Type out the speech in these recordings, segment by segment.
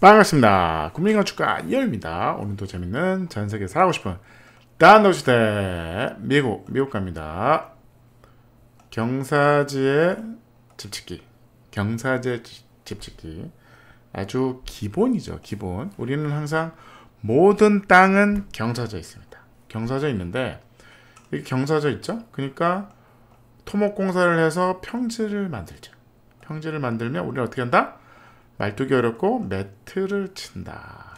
반갑습니다. 국민건축가 이열입니다. 오늘도 재밌는 전세계 살고 싶은 단도시대 미국 미국 갑니다. 경사지의 집짓기 경사지의 집짓기 아주 기본이죠. 기본 우리는 항상 모든 땅은 경사져 있습니다. 경사져 있는데 이게 경사져 있죠. 그러니까 토목공사를 해서 평지를 만들죠. 평지를 만들면 우리는 어떻게 한다? 말뚝이 어렵고 매트를 친다.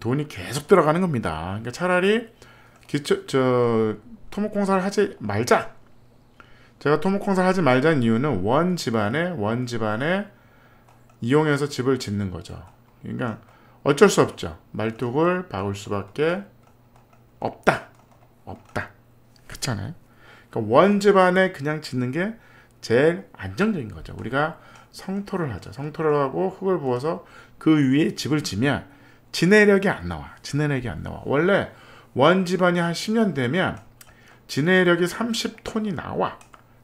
돈이 계속 들어가는 겁니다. 그러니까 차라리 기초 저 토목공사를 하지 말자. 제가 토목공사를 하지 말자는 이유는 원 집안에 원 집안에 이용해서 집을 짓는 거죠. 그러니까 어쩔 수 없죠. 말뚝을 박을 수밖에 없다. 없다. 그렇잖아요. 그러니까 원 집안에 그냥 짓는 게 제일 안정적인 거죠. 우리가 성토를 하죠. 성토를 하고 흙을 부어서 그 위에 집을 지면 지내력이안 나와. 지내력이안 나와. 원래 원 집안이 한 10년 되면 지내력이 30톤이 나와.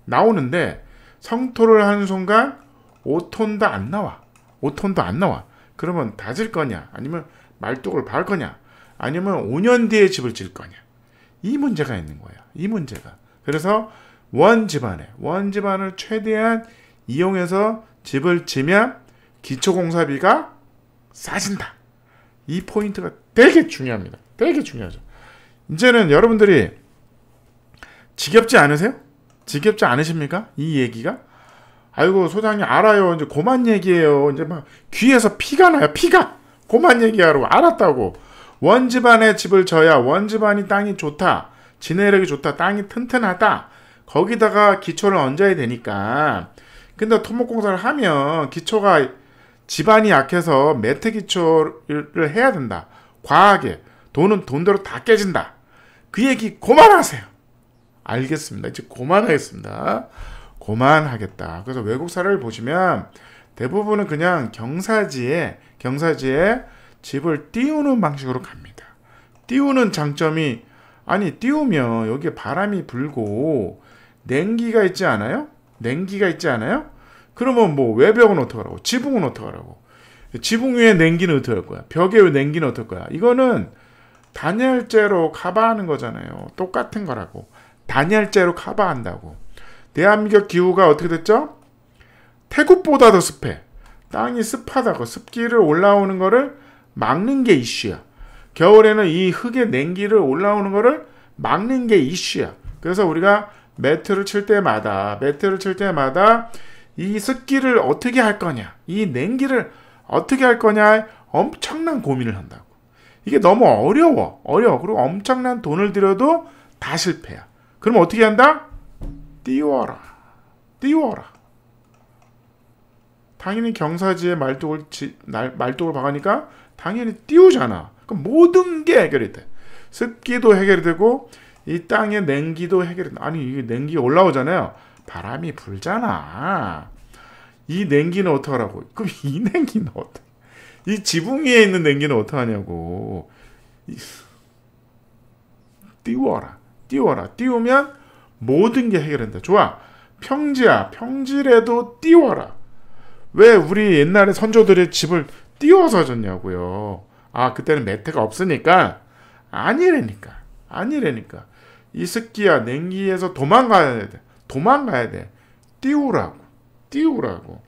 나오는데 성토를 하는 순간 5톤도 안 나와. 5톤도 안 나와. 그러면 다질 거냐? 아니면 말뚝을 밟 거냐? 아니면 5년 뒤에 집을 질 거냐? 이 문제가 있는 거예요. 이 문제가. 그래서 원 집안에 원 집안을 최대한 이용해서 집을 지면 기초공사비가 싸진다. 이 포인트가 되게 중요합니다. 되게 중요하죠. 이제는 여러분들이 지겹지 않으세요? 지겹지 않으십니까? 이 얘기가? 아이고 소장님 알아요. 이제 고만 얘기해요. 이제 막 귀에서 피가 나요. 피가. 고만 얘기하라고 알았다고. 원 집안에 집을 져야 원 집안이 땅이 좋다. 지내력이 좋다. 땅이 튼튼하다. 거기다가 기초를 얹어야 되니까 근데 토목공사를 하면 기초가 집안이 약해서 매트 기초를 해야 된다 과하게 돈은 돈대로 다 깨진다 그 얘기 고만하세요 알겠습니다 이제 고만하겠습니다 고만하겠다 그래서 외국사를 보시면 대부분은 그냥 경사지에 경사지에 집을 띄우는 방식으로 갑니다 띄우는 장점이 아니 띄우면 여기에 바람이 불고 냉기가 있지 않아요? 냉기가 있지 않아요? 그러면 뭐 외벽은 어떡하라고? 지붕은 어떡하라고? 지붕 위에 냉기는 어떡할 거야? 벽에 냉기는 어떨 거야? 이거는 단열재로 커버하는 거잖아요. 똑같은 거라고. 단열재로 커버한다고. 대한민국 기후가 어떻게 됐죠? 태국보다 도 습해. 땅이 습하다고 습기를 올라오는 거를 막는 게 이슈야. 겨울에는 이 흙의 냉기를 올라오는 거를 막는 게 이슈야. 그래서 우리가 매트를 칠 때마다 매트를 칠 때마다 이 습기를 어떻게 할 거냐, 이 냉기를 어떻게 할 거냐 에 엄청난 고민을 한다고. 이게 너무 어려워, 어려워. 그리고 엄청난 돈을 들여도 다 실패야. 그럼 어떻게 한다? 띄워라, 띄워라. 당연히 경사지에 말뚝을 지, 날, 말뚝을 박으니까 당연히 띄우잖아. 그럼 모든 게 해결이 돼. 습기도 해결이 되고 이 땅의 냉기도 해결 아니 이게 냉기 올라오잖아요. 바람이 불잖아. 이 냉기는 어떡하라고? 그럼 이 냉기는 어떡? 이 지붕 위에 있는 냉기는 어떡하냐고. 띄워라. 띄워라. 띄우면 모든 게 해결된다. 좋아. 평지야. 평지라도 띄워라. 왜 우리 옛날에 선조들의 집을 띄워서 졌냐고요. 아, 그때는 매트가 없으니까 아니래니까. 아니래니까. 이 새끼야 냉기에서 도망가야 돼. 도망가야 돼. 띄우라고. 띄우라고.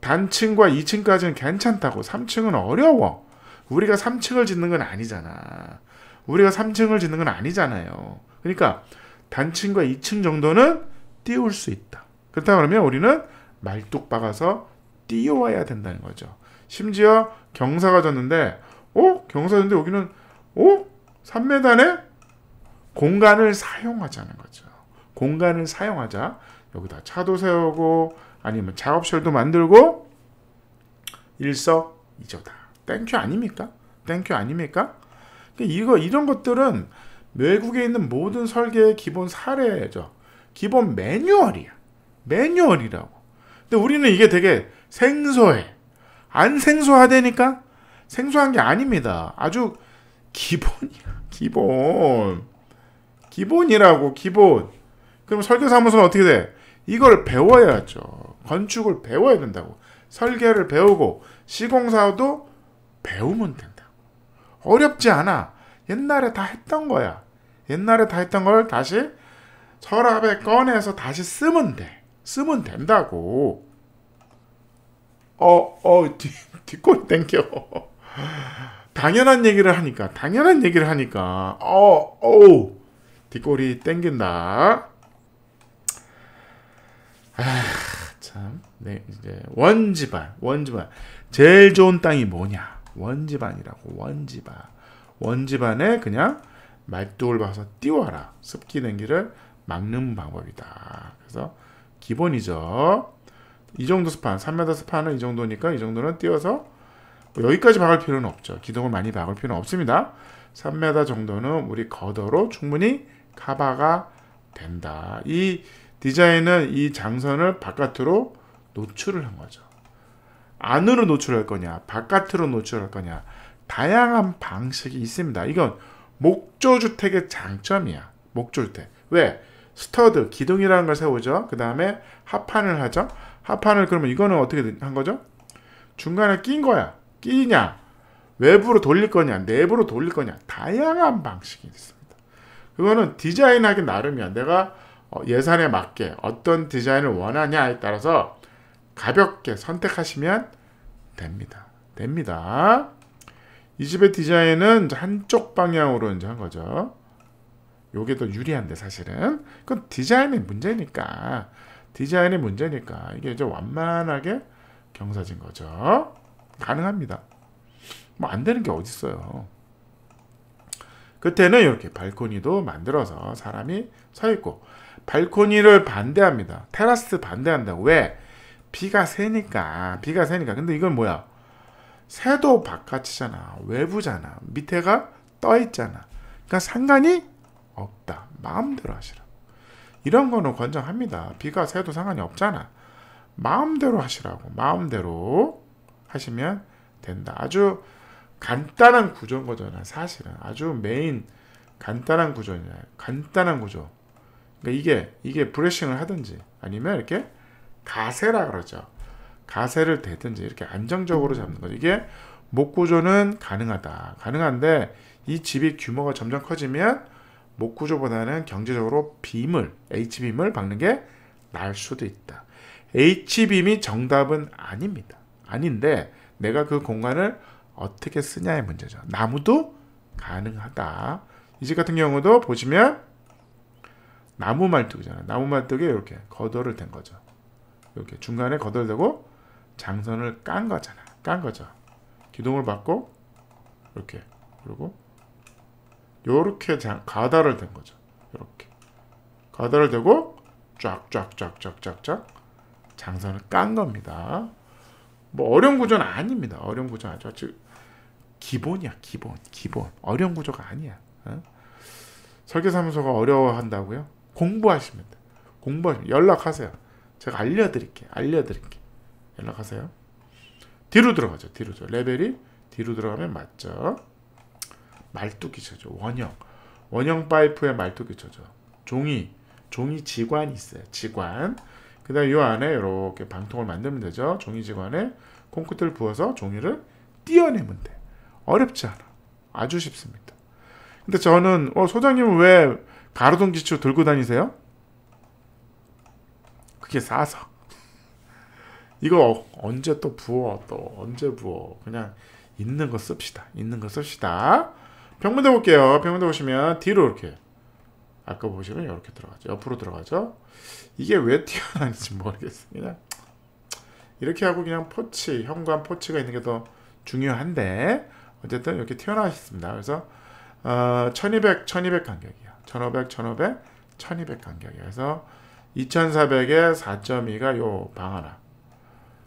단층과 2층까지는 괜찮다고. 3층은 어려워. 우리가 3층을 짓는 건 아니잖아. 우리가 3층을 짓는 건 아니잖아요. 그러니까 단층과 2층 정도는 띄울 수 있다. 그렇다 그러면 우리는 말뚝 박아서 띄워야 된다는 거죠. 심지어 경사가 졌는데, 어? 경사졌는데 여기는, 어? 3m네? 공간을 사용하자는 거죠. 공간을 사용하자. 여기다 차도 세우고 아니면 작업실도 만들고 일석이조다. 땡큐 아닙니까? 땡큐 아닙니까? 이거 이런 것들은 외국에 있는 모든 설계의 기본 사례죠. 기본 매뉴얼이야. 매뉴얼이라고. 근데 우리는 이게 되게 생소해. 안 생소하다니까? 생소한 게 아닙니다. 아주 기본이야. 기본. 기본이라고 기본. 그럼 설계사무소는 어떻게 돼? 이걸 배워야죠. 건축을 배워야 된다고. 설계를 배우고 시공사도 배우면 된다 어렵지 않아. 옛날에 다 했던 거야. 옛날에 다 했던 걸 다시 서랍에 꺼내서 다시 쓰면 돼. 쓰면 된다고. 어, 어, 뒷골 땡겨. 당연한 얘기를 하니까, 당연한 얘기를 하니까, 어, 어우. 뒷골이 땡긴다. 아, 참. 네, 이제 원지발, 원지발. 제일 좋은 땅이 뭐냐? 원지반이라고, 원지반. 원지반에 그냥 말뚝을 봐서 띄워라. 습기 냉기를 막는 방법이다. 그래서 기본이죠. 이 정도 스판, 3m 스판은 이 정도니까 이 정도는 띄워서 뭐 여기까지 박을 필요는 없죠. 기둥을 많이 박을 필요는 없습니다. 3m 정도는 우리 거더로 충분히 카바가 된다. 이 디자인은 이 장선을 바깥으로 노출을 한 거죠. 안으로 노출할 거냐, 바깥으로 노출할 거냐, 다양한 방식이 있습니다. 이건 목조주택의 장점이야. 목조주택. 왜? 스터드, 기둥이라는 걸 세우죠. 그 다음에 하판을 하죠. 하판을 그러면 이거는 어떻게 한 거죠? 중간에 낀 거야. 끼냐, 외부로 돌릴 거냐, 내부로 돌릴 거냐, 다양한 방식이 있어니 그거는 디자인하기 나름이야. 내가 어, 예산에 맞게 어떤 디자인을 원하냐에 따라서 가볍게 선택하시면 됩니다. 됩니다. 이 집의 디자인은 한쪽 방향으로 이제 한 거죠. 요게 더 유리한데 사실은 그건 디자인의 문제니까 디자인의 문제니까 이게 이제 완만하게 경사진 거죠. 가능합니다. 뭐 안 되는 게 어딨어요. 그때는 이렇게 발코니도 만들어서 사람이 서 있고 발코니를 반대합니다. 테라스 반대한다고. 왜? 비가 새니까. 비가 새니까. 근데 이건 뭐야? 새도 바깥이잖아. 외부잖아. 밑에가 떠 있잖아. 그러니까 상관이 없다. 마음대로 하시라. 이런 거는 권장합니다. 비가 새도 상관이 없잖아. 마음대로 하시라고. 마음대로 하시면 된다. 아주 간단한 구조인 거잖아. 사실은 아주 메인 간단한 구조냐. 간단한 구조. 그러니까 이게 이게 브레싱을 하든지 아니면 이렇게 가세라 그러죠. 가세를 대든지 이렇게 안정적으로 잡는 거죠. 이게 목구조는 가능하다. 가능한데 이 집이 규모가 점점 커지면 목구조보다는 경제적으로 빔을 H빔을 박는 게 나을 수도 있다. H빔이 정답은 아닙니다. 아닌데 내가 그 공간을 어떻게 쓰냐의 문제죠. 나무도 가능하다. 이집 같은 경우도 보시면 나무 말뚝이잖아요. 나무 말뚝에 이렇게 거덜을 댄 거죠. 이렇게 중간에 거덜대고 장선을 깐 거잖아. 깐 거죠. 기둥을 받고 이렇게 그리고 요렇게 가다를 댄 거죠. 이렇게 가다를 대고 쫙쫙쫙쫙쫙쫙 장선을 깐 겁니다. 뭐 어려운 구조는 아닙니다. 어려운 구조 아니죠. 즉 기본이야, 기본, 기본. 어려운 구조가 아니야. 어? 설계사무소가 어려워한다고요? 공부하시면 돼. 공부하시면 연락하세요. 제가 알려드릴게, 알려드릴게. 연락하세요. 뒤로 들어가죠. 뒤로 죠 레벨이 뒤로 들어가면 맞죠. 말뚝이 쳐죠. 원형, 원형 파이프에 말뚝이 쳐죠. 종이, 종이 지관이 있어요. 지관. 그 다음에 이 안에 이렇게 방통을 만들면 되죠. 종이지관에 콘크리트를 부어서 종이를 띄어내면 돼. 어렵지 않아. 아주 쉽습니다. 근데 저는 어, 소장님왜 가로등 기초 들고 다니세요? 그게 싸서. 이거 어, 언제 또 부어 또 언제 부어 그냥 있는 거 씁시다 있는 거 씁시다 평문대 볼게요 평문대 보시면 뒤로 이렇게 아까 보시면 이렇게 들어가죠. 옆으로 들어가죠. 이게 왜 튀어나는지 모르겠습니다. 이렇게 하고 그냥 포치, 현관 포치가 있는 게 더 중요한데 어쨌든 이렇게 튀어나왔습니다. 그래서 어, 1200, 1200 간격이야. 1500, 1500, 1200 간격이야. 그래서 2400에 4.2가 요 방 하나.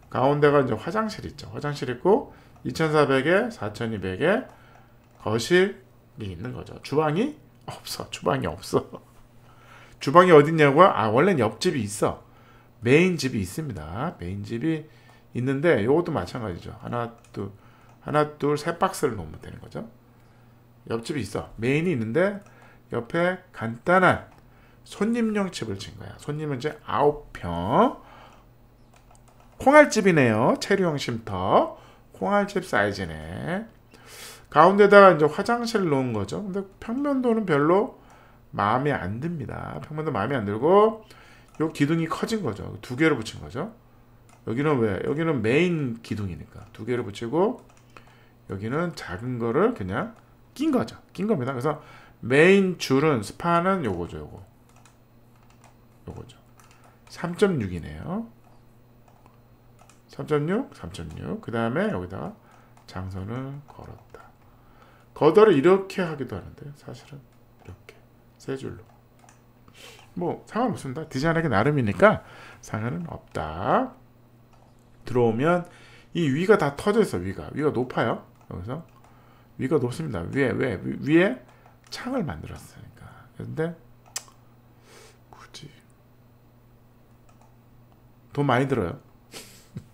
가운데가 이제 화장실 있죠. 화장실 있고 2400에 4200에 거실이 있는 거죠. 주방이 없어. 주방이 없어. 주방이 어딨냐고요? 아, 원래는 옆집이 있어. 메인 집이 있습니다. 메인 집이 있는데 이것도 마찬가지죠. 하나, 둘, 하나, 둘, 세 박스를 놓으면 되는 거죠. 옆집이 있어. 메인이 있는데 옆에 간단한 손님용 집을 친 거야. 손님은 이제 아홉 평 콩알집이네요. 체류형 쉼터. 콩알집 사이즈네. 가운데다 이제 화장실 놓은 거죠. 근데 평면도는 별로 마음에 안 듭니다. 평면도 마음에 안 들고 요 기둥이 커진 거죠. 두 개를 붙인 거죠. 여기는 왜? 여기는 메인 기둥이니까 두 개를 붙이고 여기는 작은 거를 그냥 낀 거죠. 낀 겁니다. 그래서 메인 줄은 스파는 요거죠. 요거. 요거죠. 3.6이네요. 3.6, 3.6. 그 다음에 여기다가 장선을 걸었다. 거더를 이렇게 하기도 하는데 사실은 이렇게 세 줄로 뭐 상관없습니다 디자인하기 나름이니까 상관은 없다 들어오면 이 위가 다 터져 있어 위가 위가 높아요 여기서 위가 높습니다 위에 왜 위에 창을 만들었으니까 근데 굳이 돈 많이 들어요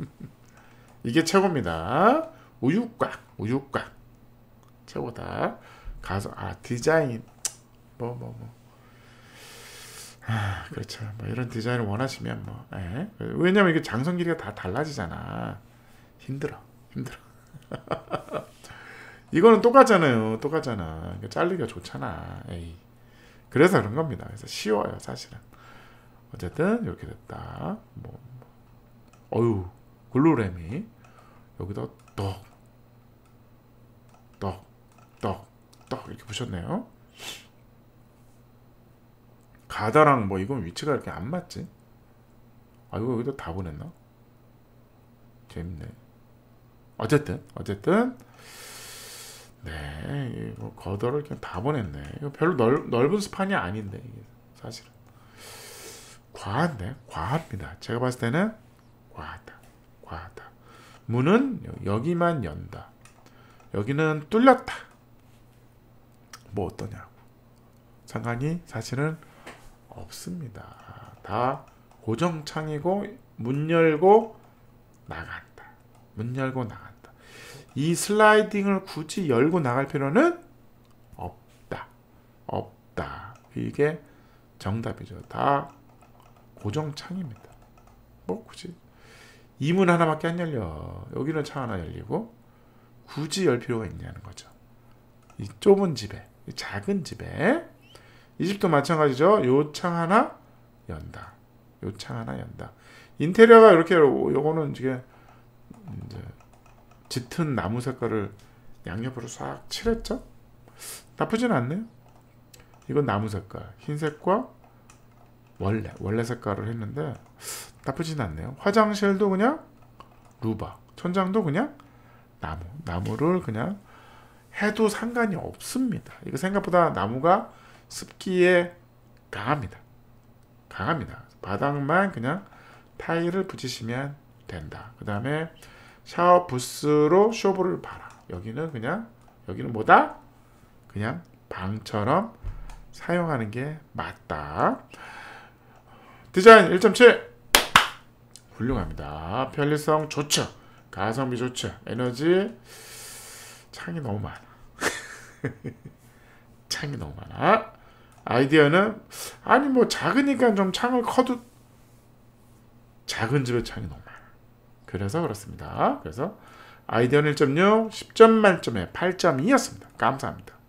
이게 최고입니다 우유곽 우유곽 최고다. 가서아 디자인 뭐 뭐 뭐, 뭐, 아, 그렇죠. 뭐 이런 디자인을 원하시면 뭐 에? 예. 왜냐면 이게 장선 길이가 다 달라지잖아. 힘들어, 힘들어. 이거는 똑같잖아요. 똑같잖아. 잘리기가 좋잖아. 에이. 그래서 그런 겁니다. 그래서 쉬워요, 사실은. 어쨌든 이렇게 됐다. 뭐, 뭐. 어유 글루램이 여기다 떡, 떡. 떡, 떡 이렇게 보셨네요. 가다랑 뭐 이건 위치가 이렇게 안 맞지? 아 이거 여기다 다 보냈나? 재밌네. 어쨌든 어쨌든 네 이거 거더를 그냥 다 보냈네. 이거 별로 넓, 넓은 스판이 아닌데 이게 사실은 과한데 과합니다. 제가 봤을 때는 과하다 과하다. 문은 여기만 연다. 여기는 뚫렸다. 뭐 어떠냐고 상관이 사실은 없습니다. 다 고정창이고 문 열고 나간다. 문 열고 나간다. 이 슬라이딩을 굳이 열고 나갈 필요는 없다. 없다. 이게 정답이죠. 다 고정창입니다. 뭐 굳이 이 문 하나밖에 안 열려. 여기는 창 하나 열리고 굳이 열 필요가 있냐는 거죠. 이 좁은 집에 작은 집에 이 집도 마찬가지죠. 요 창 하나 연다. 요 창 하나 연다. 인테리어가 이렇게 요거는 이게 짙은 나무 색깔을 양옆으로 싹 칠했죠. 나쁘진 않네요. 이건 나무 색깔, 흰색과 원래 원래 색깔을 했는데 나쁘진 않네요. 화장실도 그냥 루바, 천장도 그냥 나무, 나무를 그냥 해도 상관이 없습니다. 이거 생각보다 나무가 습기에 강합니다. 강합니다. 바닥만 그냥 타일을 붙이시면 된다. 그 다음에 샤워 부스로 쇼브를 봐라. 여기는 그냥 여기는 뭐다? 그냥 방처럼 사용하는 게 맞다. 디자인 1.7 훌륭합니다. 편리성 좋죠. 가성비 좋죠. 에너지 창이 너무 많아. 창이 너무 많아. 아이디어는 아니 뭐 작으니까 좀 창을 커도 작은 집에 창이 너무 많아. 그래서 그렇습니다. 그래서 아이디어는 1.6, 10점 만점에 8.2였습니다. 감사합니다.